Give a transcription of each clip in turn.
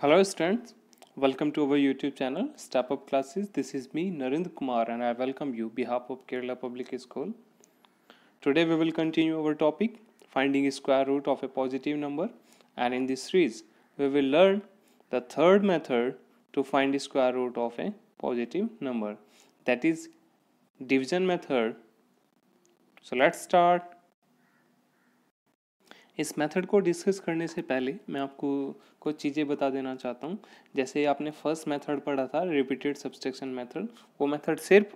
Hello students, welcome to our YouTube channel Step Up Classes. This is me Narind Kumar and I welcome you behalf of Kerala Public School. Today we will continue our topic finding square root of a positive number and in this series we will learn the third method to find square root of a positive number that is division method. So let's start इस method को discuss करने से पहले मैं आपको कुछ चीज़ें बता देना चाहता हूँ जैसे आपने फर्स्ट मेथड पढ़ा था रिपीटेड सब्सट्रैक्शन मेथड वो मेथड सिर्फ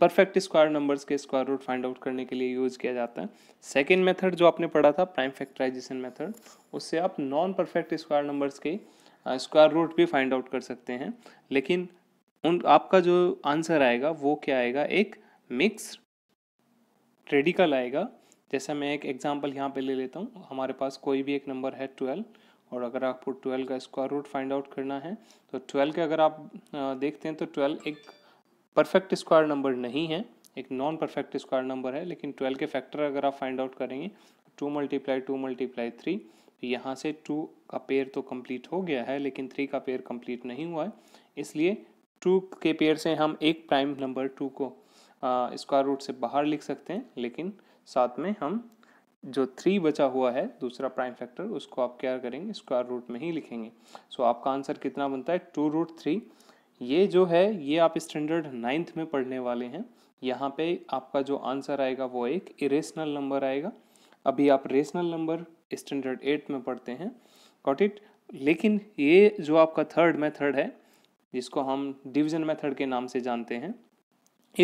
परफेक्ट स्क्वायर नंबर्स के स्क्वायर रूट फाइंड आउट करने के लिए यूज़ किया जाता है सेकेंड मेथड जो आपने पढ़ा था प्राइम फैक्टराइजेशन मेथड उससे आप नॉन परफेक्ट स्क्वायर नंबर्स के स्क्वायर रूट भी फाइंड आउट कर सकते हैं लेकिन उन आपका जो आंसर आएगा वो क्या आएगा एक मिक्स रेडिकल आएगा जैसे मैं एक एग्जाम्पल यहाँ पे ले लेता हूँ हमारे पास कोई भी एक नंबर है ट्वेल्व और अगर आपको ट्वेल्व का स्क्वायर रूट फाइंड आउट करना है तो ट्वेल्व के अगर आप देखते हैं तो ट्वेल्व एक परफेक्ट स्क्वायर नंबर नहीं है एक नॉन परफेक्ट स्क्वायर नंबर है लेकिन ट्वेल्व के फैक्टर अगर आप फाइंड आउट करेंगे two multiply two multiply three तो यहाँ से टू का पेयर तो कम्प्लीट हो गया है लेकिन थ्री का पेयर कम्प्लीट नहीं हुआ है इसलिए टू के पेयर से हम एक प्राइम नंबर टू को स्क्वायर रूट से बाहर लिख सकते हैं लेकिन साथ में हम जो थ्री बचा हुआ है दूसरा प्राइम फैक्टर उसको आप क्या करेंगे स्क्वायर रूट में ही लिखेंगे सो so, आपका आंसर कितना बनता है टू रूट थ्री ये जो है ये आप स्टैंडर्ड नाइन्थ में पढ़ने वाले हैं यहाँ पे आपका जो आंसर आएगा वो एक इरेशनल नंबर आएगा अभी आप रेशनल नंबर स्टैंडर्ड एट में पढ़ते हैं कॉट इट लेकिन ये जो आपका थर्ड मेथड है जिसको हम डिवीजन मेथड के नाम से जानते हैं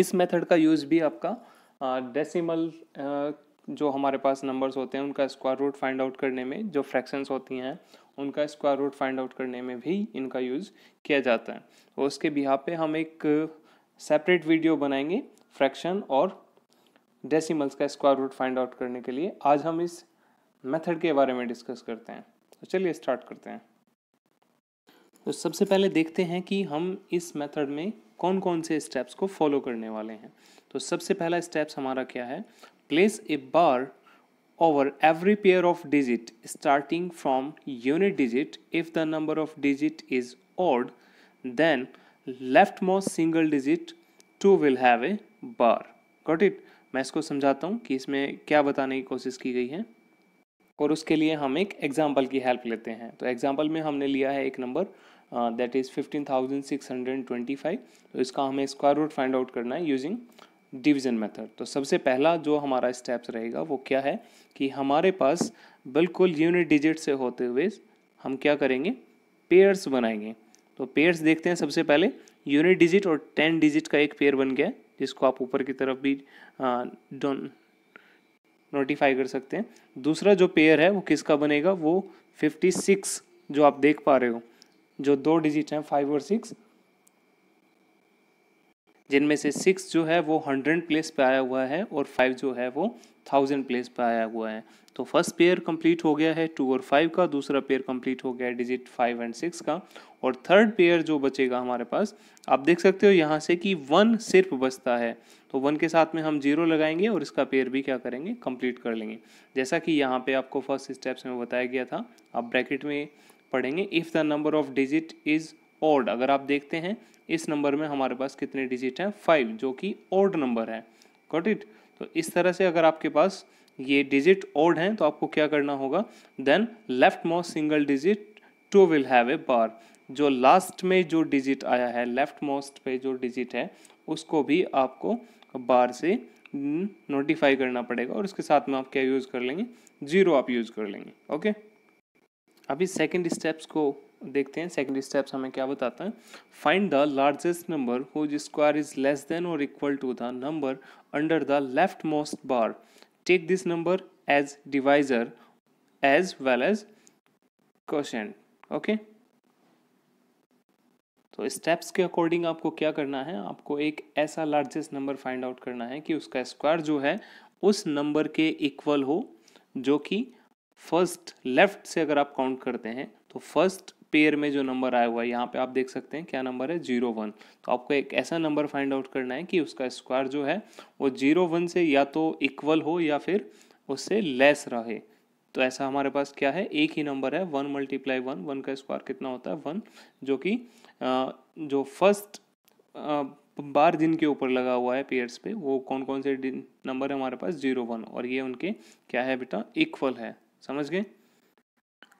इस मेथड का यूज़ भी आपका डेसिमल जो हमारे पास नंबर्स होते हैं उनका स्क्वायर रूट फाइंड आउट करने में जो फ्रैक्शंस होती हैं उनका स्क्वायर रूट फाइंड आउट करने में भी इनका यूज़ किया जाता है और उसके बिहा पे हम एक सेपरेट वीडियो बनाएंगे फ्रैक्शन और डेसिमल्स का स्क्वायर रूट फाइंड आउट करने के लिए आज हम इस मेथड के बारे में डिस्कस करते हैं तो चलिए स्टार्ट करते हैं तो सबसे पहले देखते हैं कि हम इस मेथड में कौन कौन से स्टेप्स को फॉलो करने वाले हैं तो सबसे पहला स्टेप्स हमारा क्या है place a bar over every pair of digit starting from unit digit if the number of digit is is then leftmost single digit too will have a bar got it मैं इसको समझाता हूँ कि इसमें क्या बताने की कोशिश की गई है और उसके लिए हम एक एग्जाम्पल की हेल्प लेते हैं तो एग्जाम्पल में हमने लिया है एक number that is fifteen thousand six hundred twenty five तो इसका हमें स्क्वायर रूट फाइंड आउट करना है यूजिंग डिवीज़न मेथड तो सबसे पहला जो हमारा स्टेप्स रहेगा वो क्या है कि हमारे पास बिल्कुल यूनिट डिजिट से होते हुए हम क्या करेंगे पेयर्स बनाएंगे तो पेयर्स देखते हैं सबसे पहले यूनिट डिजिट और टेन डिजिट का एक पेयर बन गया है जिसको आप ऊपर की तरफ भी नोटिफाई कर सकते हैं दूसरा जो पेयर है वो किसका बनेगा वो फिफ्टी सिक्स जो आप देख पा रहे हो जो दो डिजिट हैं फाइव और सिक्स जिनमें से सिक्स जो है वो हंड्रेड प्लेस पे आया हुआ है और फाइव जो है वो थाउजेंड प्लेस पे आया हुआ है तो फर्स्ट पेयर कंप्लीट हो गया है टू और फाइव का दूसरा पेयर कंप्लीट हो गया है डिजिट फाइव एंड सिक्स का और थर्ड पेयर जो बचेगा हमारे पास आप देख सकते हो यहाँ से कि वन सिर्फ बचता है तो वन के साथ में हम जीरो लगाएंगे और इसका पेयर भी क्या करेंगे कंप्लीट कर लेंगे जैसा कि यहाँ पे आपको फर्स्ट स्टेप्स में बताया गया था आप ब्रैकेट में पढ़ेंगे if the number of digit is odd अगर आप देखते हैं इस नंबर में हमारे पास कितने डिजिट हैं फाइव जो कि ओड नंबर है गॉट इट तो इस तरह से अगर आपके पास ये डिजिट ओड हैं तो आपको क्या करना होगा then leftmost single digit too will have a bar जो लास्ट में जो डिजिट आया है लेफ्ट मोस्ट पे जो डिजिट है उसको भी आपको बार से नोटिफाई करना पड़ेगा और उसके साथ में आप क्या यूज़ कर लेंगे जीरो आप यूज़ कर लेंगे ओके okay? अभी सेकंड स्टेप्स को देखते हैं सेकंड स्टेप्स हमें क्या बताता है find the largest number whose square is less than और equal to the number under the leftmost bar take this number as divisor as well as question okay तो steps के according आपको क्या करना है आपको एक ऐसा लार्जेस्ट नंबर फाइंड आउट करना है कि उसका स्क्वायर जो है उस नंबर के इक्वल हो जो कि फर्स्ट लेफ्ट से अगर आप काउंट करते हैं तो फर्स्ट पेयर में जो नंबर आया हुआ है यहाँ पे आप देख सकते हैं क्या नंबर है जीरो वन तो आपको एक ऐसा नंबर फाइंड आउट करना है कि उसका स्क्वायर जो है वो जीरो वन से या तो इक्वल हो या फिर उससे लेस रहे तो ऐसा हमारे पास क्या है एक ही नंबर है वन मल्टीप्लाई वन वन का स्क्वायर कितना होता है वन जो कि जो फर्स्ट बार के ऊपर लगा हुआ है पेयर्स पे वो कौन कौन से नंबर है हमारे पास जीरो वन और ये उनके क्या है बेटा इक्वल है समझ गए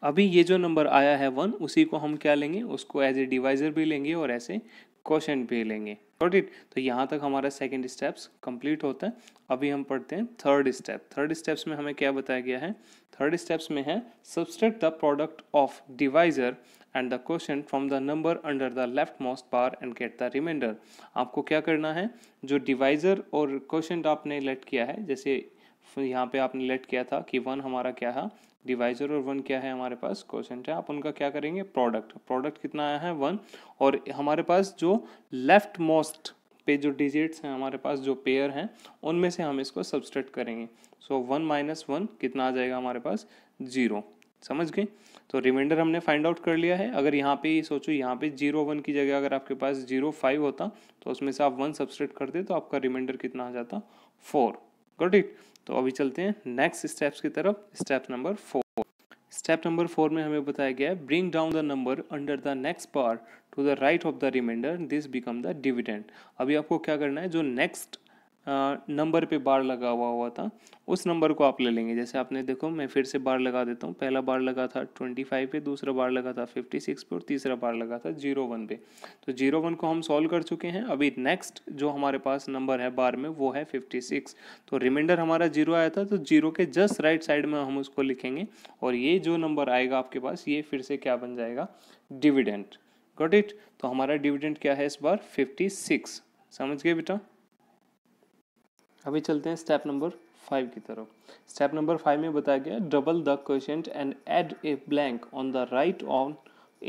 अभी ये जो नंबर आया है वन उसी को हम क्या लेंगे उसको एज ए डिवाइजर भी लेंगे और ऐसे क्वेश्चन भी लेंगे नॉट इट तो यहाँ तक हमारा सेकेंड स्टेप्स कंप्लीट होता है अभी हम पढ़ते हैं थर्ड स्टेप थर्ड स्टेप्स में हमें क्या बताया गया है थर्ड स्टेप्स में है subtract the product of divisor and the question from the number under the leftmost bar and get the reminder आपको क्या करना है जो डिवाइजर और क्वेश्चन आपने लेट किया है जैसे फिर यहाँ पे आपने लेट किया था कि वन हमारा क्या है डिवाइजर और वन क्या है हमारे पास क्वेश्चन है आप उनका क्या करेंगे प्रोडक्ट प्रोडक्ट कितना आया है वन और हमारे पास जो लेफ्ट मोस्ट पे जो डिजिट्स हैं हमारे पास जो पेयर हैं उनमें से हम इसको सब्सट्रेट करेंगे सो वन माइनस वन कितना आ जाएगा हमारे पास जीरो समझ गए तो रिमाइंडर हमने फाइंड आउट कर लिया है अगर यहाँ पे सोचो यहाँ पे जीरो वन की जगह अगर आपके पास जीरो फाइव होता तो उसमें से आप वन सब्सट्रेट करते तो आपका रिमाइंडर कितना आ जाता फोर गोटिक इट तो अभी चलते हैं नेक्स्ट स्टेप्स की तरफ step number four step number four में हमें बताया गया है bring down the number under the next pair to the right of the reminder this become the dividend अभी आपको क्या करना है जो नेक्स्ट नंबर पे बार लगा हुआ हुआ था उस नंबर को आप ले लेंगे जैसे आपने देखो मैं फिर से बार लगा देता हूँ पहला बार लगा था ट्वेंटी फाइव पे दूसरा बार लगा था फिफ्टी सिक्स पे और तीसरा बार लगा था जीरो वन पे तो जीरो वन को हम सॉल्व कर चुके हैं अभी नेक्स्ट जो हमारे पास नंबर है बार में वो है फिफ्टी सिक्स तो रिमाइंडर हमारा जीरो आया था तो जीरो के जस्ट राइट साइड में हम उसको लिखेंगे और ये जो नंबर आएगा आपके पास ये फिर से क्या बन जाएगा डिविडेंट गॉट इट तो हमारा डिविडेंट क्या है इस बार फिफ्टी सिक्स समझ गए बेटा अभी चलते हैं स्टेप नंबर फाइव की तरफ स्टेप नंबर फाइव में बताया गया double the question and add a blank on the right on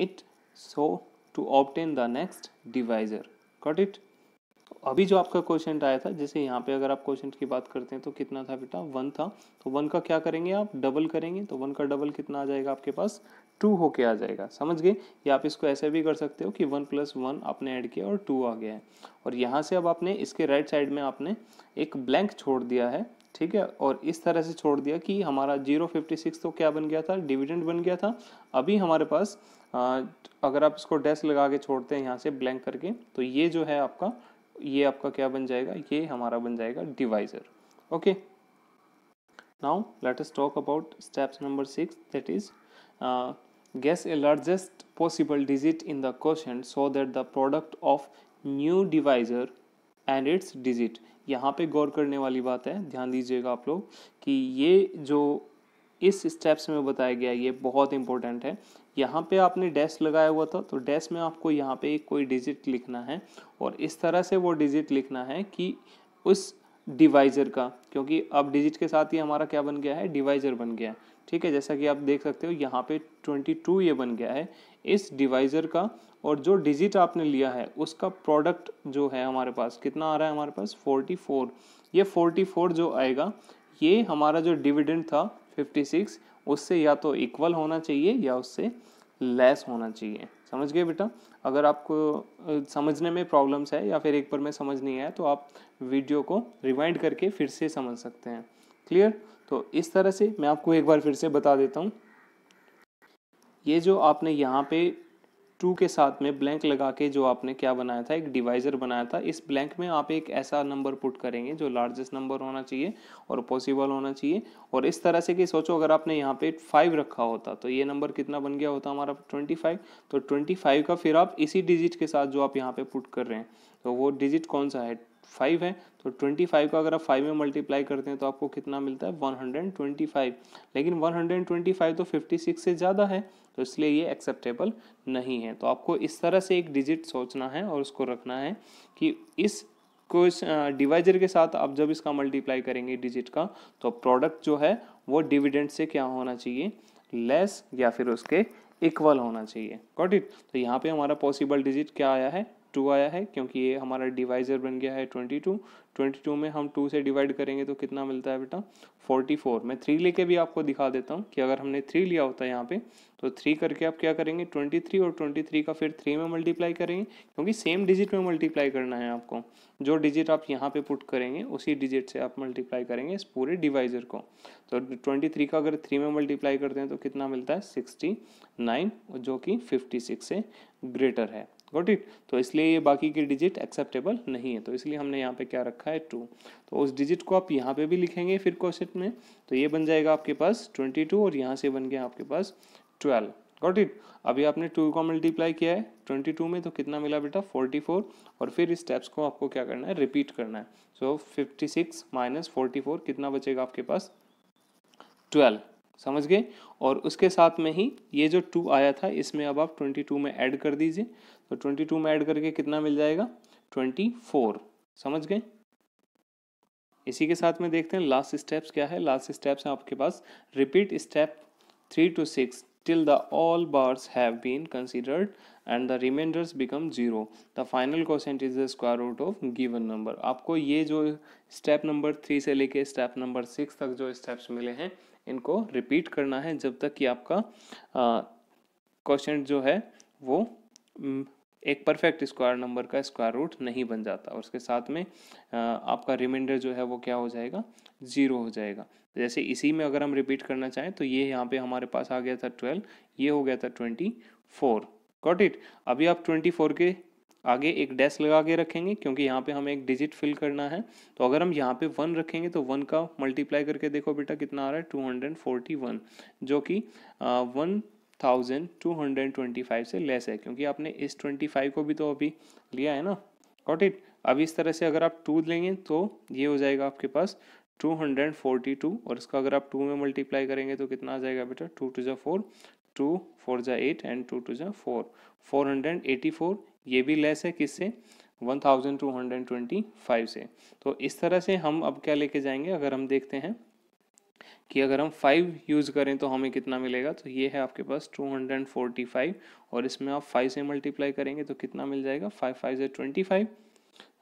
it so to obtain the next divisor got it अभी जो आपका क्वेश्चन आया था जैसे यहाँ पे अगर आप क्वेश्चन की बात करते हैं तो कितना था बेटा वन था तो वन का क्या करेंगे आप डबल करेंगे तो वन का डबल कितना आ जाएगा आपके पास टू होके आ जाएगा समझ गए या आप इसको ऐसे भी कर सकते हो कि वन प्लस वन आपने ऐड किया और टू आ गया है और यहाँ से अब आपने इसके राइट साइड में आपने एक ब्लैंक छोड़ दिया है ठीक है और इस तरह से छोड़ दिया कि हमारा जीरो फिफ्टी सिक्स तो क्या बन गया था डिविडेंड बन गया था अभी हमारे पास आ, अगर आप इसको डैश लगा के छोड़ते हैं यहाँ से ब्लैंक करके तो ये जो है आपका ये आपका क्या बन जाएगा ये हमारा बन जाएगा divisor okay now let us talk about steps number six that is uh, guess a largest possible digit in the quotient so that the product of new divisor and its digit यहाँ पे गौर करने वाली बात है ध्यान दीजिएगा आप लोग कि ये जो इस स्टेप्स में बताया गया ये बहुत इंपॉर्टेंट है यहाँ पे आपने डैश लगाया हुआ था तो डैश में आपको यहाँ पे कोई डिजिट लिखना है और इस तरह से वो डिजिट लिखना है कि उस डिवाइजर का क्योंकि अब डिजिट के साथ ही हमारा क्या बन गया है डिवाइजर बन गया है ठीक है जैसा कि आप देख सकते हो यहाँ पे 22 ये बन गया है इस डिवाइजर का और जो डिजिट आपने लिया है उसका प्रोडक्ट जो है हमारे पास कितना आ रहा है हमारे पास 44 ये 44 जो आएगा ये हमारा जो डिविडेंड था 56 उससे या तो इक्वल होना चाहिए या उससे लेस होना चाहिए समझ गए बेटा अगर आपको समझने में प्रॉब्लम्स है या फिर एक बार में समझ नहीं आया तो आप वीडियो को रिवाइंड करके फिर से समझ सकते हैं क्लियर तो इस तरह से मैं आपको एक बार फिर से बता देता हूँ ये जो आपने यहाँ पे टू के साथ में ब्लैंक लगा के जो आपने क्या बनाया था एक डिवाइजर बनाया था इस ब्लैंक में आप एक ऐसा नंबर पुट करेंगे जो लार्जेस्ट नंबर होना चाहिए और पॉसिबल होना चाहिए और इस तरह से कि सोचो अगर आपने यहाँ पे फाइव रखा होता तो ये नंबर कितना बन गया होता हमारा ट्वेंटी फाइव तो ट्वेंटी फाइव का फिर आप इसी डिजिट के साथ जो आप यहाँ पे पुट कर रहे हैं तो वो डिजिट कौन सा है फाइव है तो ट्वेंटी फाइव का अगर आप फाइव में मल्टीप्लाई करते हैं तो आपको कितना मिलता है वन हंड्रेड ट्वेंटी फाइव लेकिन वन हंड्रेड ट्वेंटी फाइव तो फिफ्टी सिक्स से ज़्यादा है तो इसलिए ये एक्सेप्टेबल नहीं है तो आपको इस तरह से एक डिजिट सोचना है और उसको रखना है कि इस को इस डिवाइजर के साथ आप जब इसका मल्टीप्लाई करेंगे डिजिट का तो प्रोडक्ट जो है वो डिविडेंड से क्या होना चाहिए लेस या फिर उसके इक्वल होना चाहिए गॉट इट तो यहाँ पे हमारा पॉसिबल डिजिट क्या आया है टू आया है क्योंकि ये हमारा डिवाइजर बन गया है ट्वेंटी टू ट्वेंटी टू में हम टू से डिवाइड करेंगे तो कितना मिलता है बेटा फोर्टी फोर मैं थ्री लेके भी आपको दिखा देता हूँ कि अगर हमने थ्री लिया होता है यहाँ पे तो थ्री करके आप क्या करेंगे ट्वेंटी थ्री और ट्वेंटी थ्री का फिर थ्री में मल्टीप्लाई करेंगे क्योंकि सेम डिजिट में मल्टीप्लाई करना है आपको जो डिजिट आप यहाँ पे पुट करेंगे उसी डिजिट से आप मल्टीप्लाई करेंगे इस पूरे डिवाइजर को तो ट्वेंटी थ्री का अगर थ्री में मल्टीप्लाई करते हैं तो कितना मिलता है सिक्सटी नाइन जो कि फिफ्टी सिक्स से ग्रेटर है गॉट इट तो इसलिए ये बाकी के डिजिट एक्सेप्टेबल नहीं है तो इसलिए हमने यहाँ पे क्या रखा है टू तो उस डिजिट को आप यहाँ पे भी लिखेंगे फिर क्वेश्चन में तो ये बन जाएगा आपके पास ट्वेंटी टू और यहाँ से बन गया आपके पास ट्वेल्व गॉट इट अभी आपने टू को मल्टीप्लाई किया है ट्वेंटी टू में तो कितना मिला बेटा फोर्टी फोर और फिर इस स्टेप्स को आपको क्या करना है रिपीट करना है so fifty six minus forty four कितना बचेगा आपके पास ट्वेल्व समझ गए और उसके साथ में ही ये जो टू आया था इसमें अब आप ट्वेंटी टू में ऐड कर दीजिए तो ट्वेंटी टू में ऐड करके कितना मिल जाएगा ट्वेंटी फोर समझ गए इसी के साथ में देखते हैं लास्ट स्टेप्स क्या है लास्ट स्टेप्स हैं आपके पास repeat step three to six till the all bars have been considered and the remainders become zero the final question is the square root of given number आपको ये जो step number three से लेके step number six तक जो steps मिले हैं इनको रिपीट करना है जब तक कि आपका क्वेश्चन जो है वो एक परफेक्ट स्क्वायर नंबर का स्क्वायर रूट नहीं बन जाता और उसके साथ में आ, आपका रिमाइंडर जो है वो क्या हो जाएगा ज़ीरो हो जाएगा जैसे इसी में अगर हम रिपीट करना चाहें तो ये यहाँ पे हमारे पास आ गया था ट्वेल्व ये हो गया था ट्वेंटी फोर कॉट इट अभी आप ट्वेंटी फोर के आगे एक डैश लगा के रखेंगे क्योंकि यहाँ पे हमें एक डिजिट फिल करना है तो अगर हम यहाँ पे वन रखेंगे तो वन का मल्टीप्लाई करके देखो बेटा कितना आ रहा है टू हंड्रेड फोर्टी वन जो कि one thousand two hundred twenty five से लेस है क्योंकि आपने इस ट्वेंटी फाइव को भी तो अभी लिया है ना गॉट इट अब इस तरह से अगर आप टू लेंगे तो ये हो जाएगा आपके पास टू हंड्रेड फोर्टी टू और इसका अगर आप टू में मल्टीप्लाई करेंगे तो कितना आ जाएगा बेटा टू टू जो फोर टू फोर ज़ा एट एंड टू टू ज़ा four four hundred eighty four ये भी लेस है किससे one thousand two hundred twenty five से तो इस तरह से हम अब क्या लेके जाएंगे अगर हम देखते हैं कि अगर हम फाइव यूज़ करें तो हमें कितना मिलेगा तो ये है आपके पास टू हंड्रेड फोर्टी फाइव और इसमें आप फाइव से मल्टीप्लाई करेंगे तो कितना मिल जाएगा फाइव फाइव से ट्वेंटी फाइव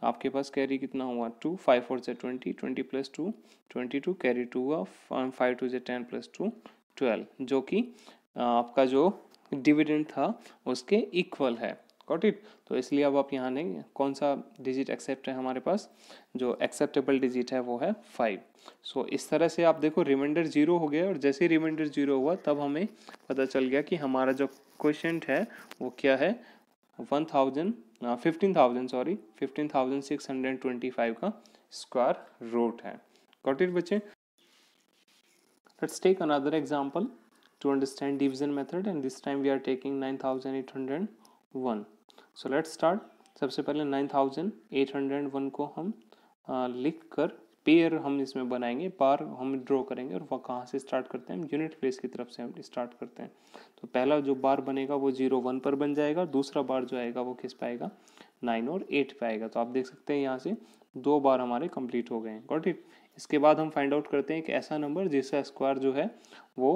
आपके पास कैरी कितना हुआ टू फाइव फोर से twenty twenty plus two twenty two carry two हुआ फाइव टू से टेन प्लस टू ट्वेल्व जो कि आपका जो डिविडेंड था उसके इक्वल है गॉट इट तो इसलिए अब आप यहाँ नहीं कौन सा डिजिट एक्सेप्ट है हमारे पास जो एक्सेप्टेबल डिजिट है वो है फाइव सो so, इस तरह से आप देखो रिमाइंडर जीरो हो गया और जैसे ही रिमाइंडर जीरो हुआ तब हमें पता चल गया कि हमारा जो क्वेश्चन है वो क्या है one thousand fifteen thousand sorry fifteen thousand six hundred twenty five का स्क्वायर रूट है गॉट इट बच्चे let's take another example to understand division method and this time we are taking 9801 so let's start सबसे पहले 9801 को हम लिख कर pair हम इसमें बनाएंगे पार हम ड्रॉ करेंगे और वह कहाँ से स्टार्ट करते हैं हम यूनिट प्लेस की तरफ से हम स्टार्ट करते हैं तो पहला जो बार बनेगा वो जीरो वन पर बन जाएगा दूसरा बार जो आएगा वो किस पाएगा नाइन और एट पे आएगा तो आप देख सकते हैं यहाँ से दो बार हमारे कंप्लीट हो गए हैं गॉट इट इसके बाद हम फाइंड आउट करते हैं कि ऐसा नंबर जिसका स्क्वायर जो है वो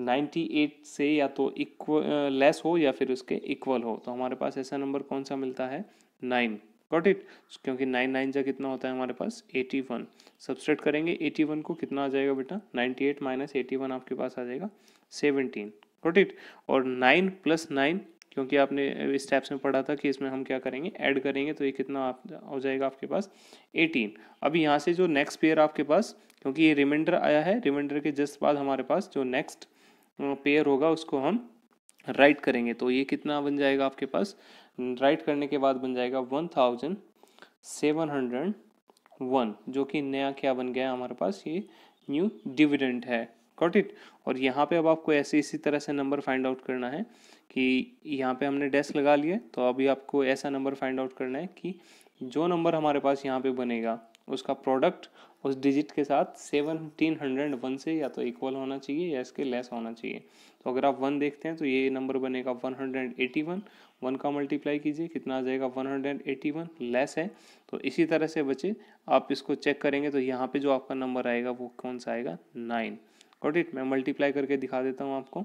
98 से या तो इक्वल लेस हो या फिर उसके इक्वल हो तो हमारे पास ऐसा नंबर कौन सा मिलता है नाइन गॉट इट क्योंकि नाइन नाइन जा कितना होता है हमारे पास एटी वन सबसेट करेंगे एटी वन को कितना आ जाएगा बेटा ninety eight minus eighty one आपके पास आ जाएगा सेवनटीन गॉट इट और नाइन प्लस नाइन क्योंकि आपने इस स्टेप्स में पढ़ा था कि इसमें हम क्या करेंगे ऐड करेंगे तो ये कितना आप हो जाएगा आपके पास 18 अब यहाँ से जो नेक्स्ट पेयर आपके पास क्योंकि ये रिमाइंडर आया है रिमाइंडर के जस्ट बाद हमारे पास जो नेक्स्ट पेयर होगा उसको हम राइट करेंगे तो ये कितना बन जाएगा आपके पास राइट करने के बाद बन जाएगा one thousand seven hundred one जो कि नया क्या बन गया हमारे पास ये न्यू डिविडेंड है कॉट इट और यहाँ पे अब आपको ऐसे इसी तरह से नंबर फाइंड आउट करना है कि यहाँ पे हमने डेस्क लगा लिया तो अभी आपको ऐसा नंबर फाइंड आउट करना है कि जो नंबर हमारे पास यहाँ पे बनेगा उसका प्रोडक्ट उस डिजिट के साथ सेवनटीन हंड्रेड वन से या तो इक्वल होना चाहिए या इसके लेस होना चाहिए तो अगर आप वन देखते हैं तो ये नंबर बनेगा one hundred eighty one one का मल्टीप्लाई कीजिए कितना आ जाएगा one hundred eighty one less है तो इसी तरह से बचे आप इसको चेक करेंगे तो यहाँ पे जो आपका नंबर आएगा वो कौन सा आएगा नाइन गॉट इट मैं मल्टीप्लाई करके दिखा देता हूँ आपको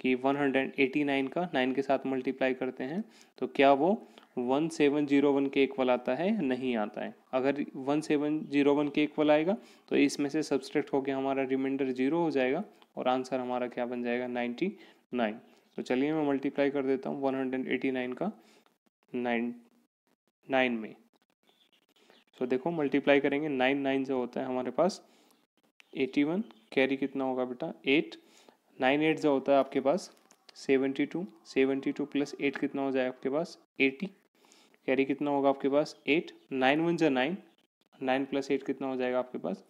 कि 189 का 9 के साथ मल्टीप्लाई करते हैं तो क्या वो वन सेवन जीरो वन के इक्वल आता है नहीं आता है अगर वन सेवन जीरो वन के इक्वल आएगा तो इसमें से सब्सट्रैक्ट होकर हमारा रिमाइंडर जीरो हो जाएगा और आंसर हमारा क्या बन जाएगा नाइन्टी नाइन तो चलिए मैं मल्टीप्लाई कर देता हूँ वन हंड्रेड एटी नाइन का नाइन नाइन में सो तो देखो मल्टीप्लाई करेंगे नाइन नाइन जो होता है हमारे पास एटी वन कैरी कितना होगा बेटा एट नाइन एट जो होता है आपके पास seventy two seventy two plus eight कितना हो जाएगा आपके पास एटी कैरी कितना होगा आपके पास एट नाइन वन जो नाइन नाइन प्लस एट कितना हो जाएगा आपके पास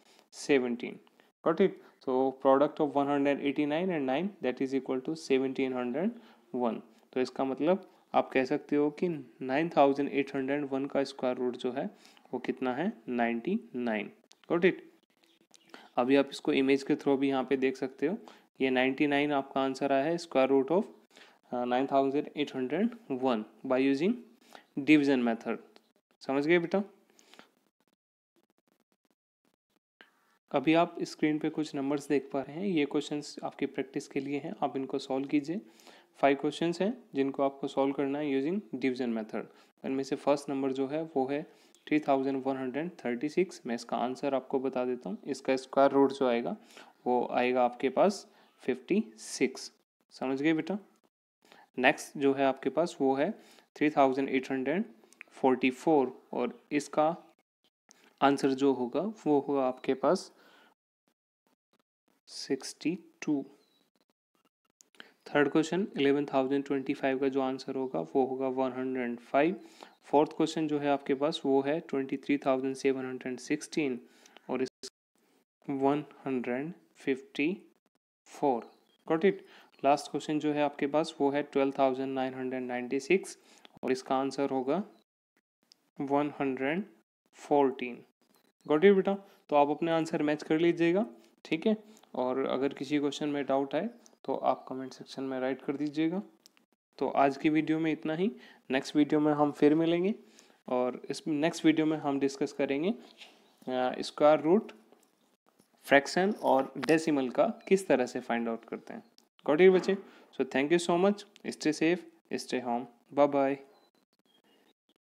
सेवनटीन गॉट इट तो product of one hundred eighty nine and nine that is equal to seventeen hundred one तो इसका मतलब आप कह सकते हो कि nine thousand eight hundred one का स्क्वायर रूट जो है वो कितना है नाइन्टी नाइन गॉट इट अभी आप इसको इमेज के थ्रू भी यहाँ पे देख सकते हो ये नाइन्टी नाइन आपका आंसर आया है square root of nine thousand eight hundred one by using division method समझ गए बेटा अभी आप स्क्रीन पे कुछ नंबर्स देख पा रहे हैं ये क्वेश्चंस आपकी प्रैक्टिस के लिए हैं आप इनको सॉल्व कीजिए फाइव क्वेश्चंस हैं जिनको आपको सॉल्व करना है यूजिंग डिवीजन मेथड इनमें से फर्स्ट नंबर जो है वो है three thousand one hundred thirty six मैं इसका आंसर आपको बता देता हूँ इसका स्क्वायर रूट जो आएगा वो आएगा आपके पास 56 समझ गए बेटा नेक्स्ट जो है आपके पास वो है three thousand eight hundred forty four और इसका आंसर जो होगा वो होगा आपके पास sixty two third question eleven thousand twenty five का जो आंसर होगा वो होगा one hundred and five fourth question जो है आपके पास वो है twenty three thousand seven hundred sixteen और इस one hundred fifty four got it last question जो है आपके पास वो है twelve thousand nine hundred ninety six और इसका आंसर होगा one hundred fourteen got it बेटा तो आप अपने आंसर मैच कर लीजिएगा ठीक है और अगर किसी क्वेश्चन में डाउट आए तो आप कमेंट सेक्शन में राइट कर दीजिएगा तो आज की वीडियो में इतना ही नेक्स्ट वीडियो में हम फिर मिलेंगे और इस नेक्स्ट वीडियो में हम डिस्कस करेंगे स्क्वायर रूट फ्रैक्शन और डेसिमल का किस तरह से फाइंड आउट करते हैं got it बच्चे so thank you so much stay safe stay home bye bye